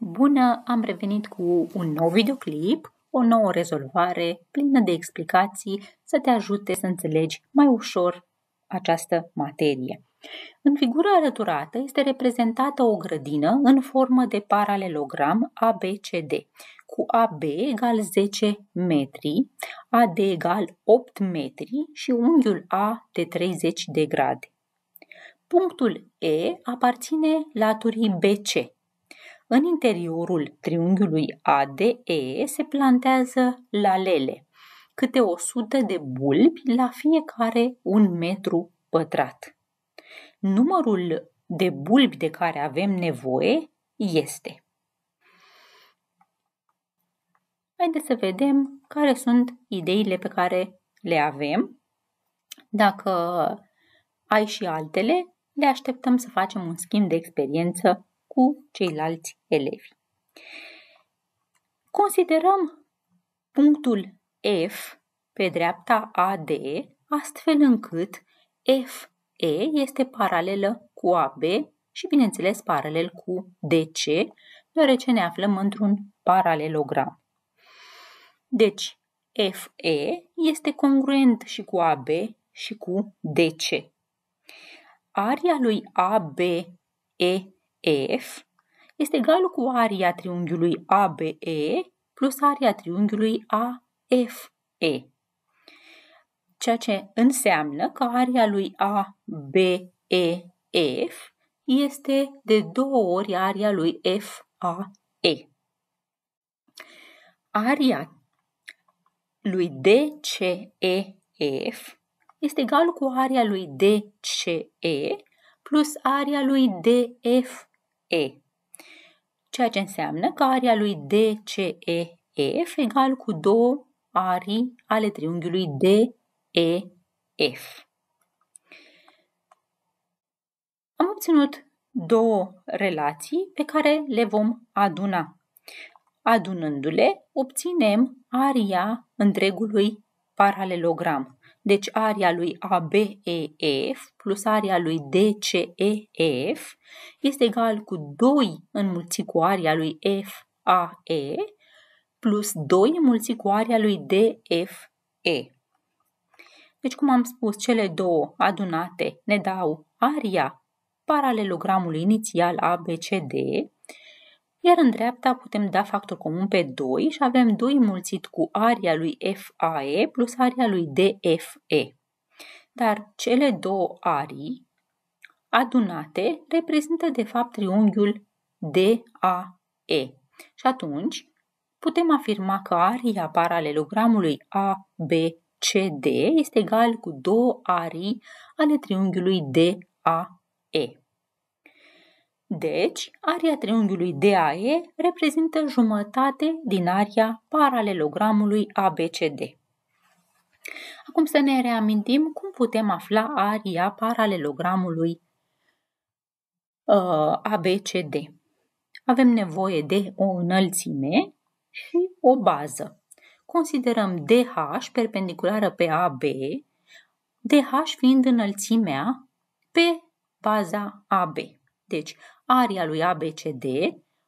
Bună, am revenit cu un nou videoclip, o nouă rezolvare plină de explicații să te ajute să înțelegi mai ușor această materie. În figura arăturată este reprezentată o grădină în formă de paralelogram ABCD, cu AB egal 10 metri, AD egal 8 metri și unghiul A de 30 de grade. Punctul E aparține laturii BC, în interiorul triunghiului ADE se plantează lalele, câte 100 de bulbi la fiecare un metru pătrat. Numărul de bulbi de care avem nevoie este. Haideți să vedem care sunt ideile pe care le avem. Dacă ai și altele, le așteptăm să facem un schimb de experiență cu ceilalți elevi. Considerăm punctul F pe dreapta AD, astfel încât FE este paralelă cu AB și, bineînțeles, paralel cu DC, deoarece ne aflăm într-un paralelogram. Deci, FE este congruent și cu AB și cu DC. Aria lui ABE F este egal cu aria triunghiului ABE plus aria triunghiului AFE. Ceea ce înseamnă că aria lui ABEF este de două ori aria lui FAE. Aria lui DCEF este egal cu aria lui DCE plus aria lui DFE. E, ceea ce înseamnă că area lui DCEF egal cu două arii ale triunghiului DEF. Am obținut două relații pe care le vom aduna. Adunându-le, obținem aria întregului paralelogram. Deci aria lui ABEF plus aria lui DCEF este egal cu 2 înmulțit cu aria lui FAE plus 2 înmulțit cu aria lui DFE. Deci, cum am spus, cele două adunate ne dau aria paralelogramului inițial ABCD iar în dreapta putem da factor comun pe 2 și avem 2 mulțit cu aria lui FAE plus aria lui DFE. Dar cele două arii adunate reprezintă de fapt triunghiul DAE. Și atunci putem afirma că aria paralelogramului ABCD este egal cu două arii ale triunghiului DAE. Deci, aria triunghiului DAE reprezintă jumătate din aria paralelogramului ABCD. Acum să ne reamintim cum putem afla aria paralelogramului uh, ă, ABCD. Avem nevoie de o înălțime și o bază. Considerăm DH perpendiculară pe AB, DH fiind înălțimea pe baza AB. Deci, aria lui ABCD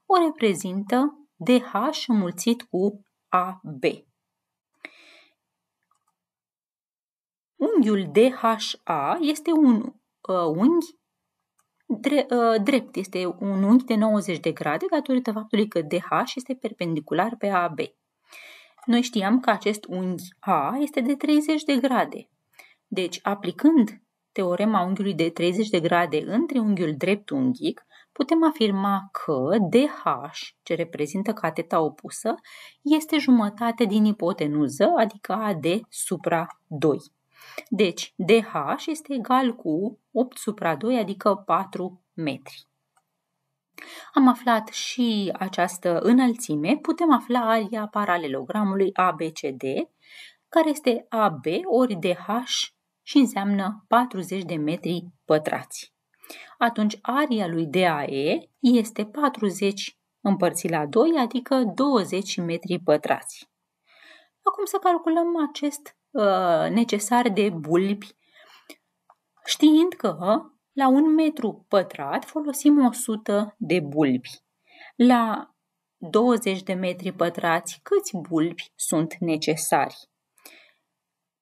o reprezintă DH înmulțit cu AB. Unghiul DHA este un uh, unghi dre, uh, drept, este un unghi de 90 de grade datorită faptului că DH este perpendicular pe AB. Noi știam că acest unghi A este de 30 de grade. Deci, aplicând teorema unghiului de 30 de grade între unghiul drept unghic, putem afirma că DH, ce reprezintă cateta opusă, este jumătate din ipotenuză, adică AD supra 2. Deci, DH este egal cu 8 supra 2, adică 4 metri. Am aflat și această înălțime, putem afla aria paralelogramului ABCD, care este AB ori DH și înseamnă 40 de metri pătrați atunci aria lui DAE este 40 împărțit la 2, adică 20 metri pătrați. Acum să calculăm acest uh, necesar de bulbi, știind că la un metru pătrat folosim 100 de bulbi. La 20 de metri pătrați, câți bulbi sunt necesari?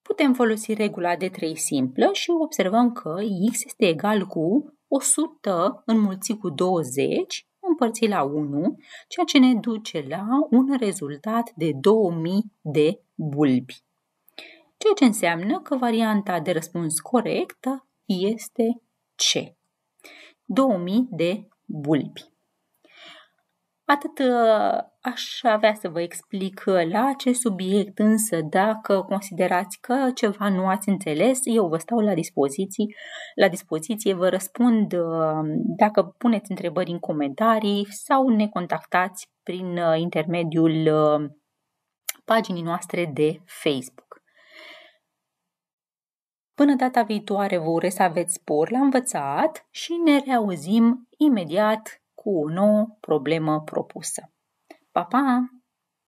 Putem folosi regula de 3 simplă și observăm că x este egal cu 100 înmulțit cu 20 împărțit la 1, ceea ce ne duce la un rezultat de 2000 de bulbi. Ceea ce înseamnă că varianta de răspuns corectă este C. 2000 de bulbi. Atât uh, aș avea să vă explic uh, la acest subiect, însă dacă considerați că ceva nu ați înțeles, eu vă stau la dispoziție, la dispoziție vă răspund uh, dacă puneți întrebări în comentarii sau ne contactați prin intermediul paginii noastre de Facebook. Până data viitoare vă urez să aveți spor la învățat și ne reauzim imediat cu o nouă problemă propusă. Pa, pa!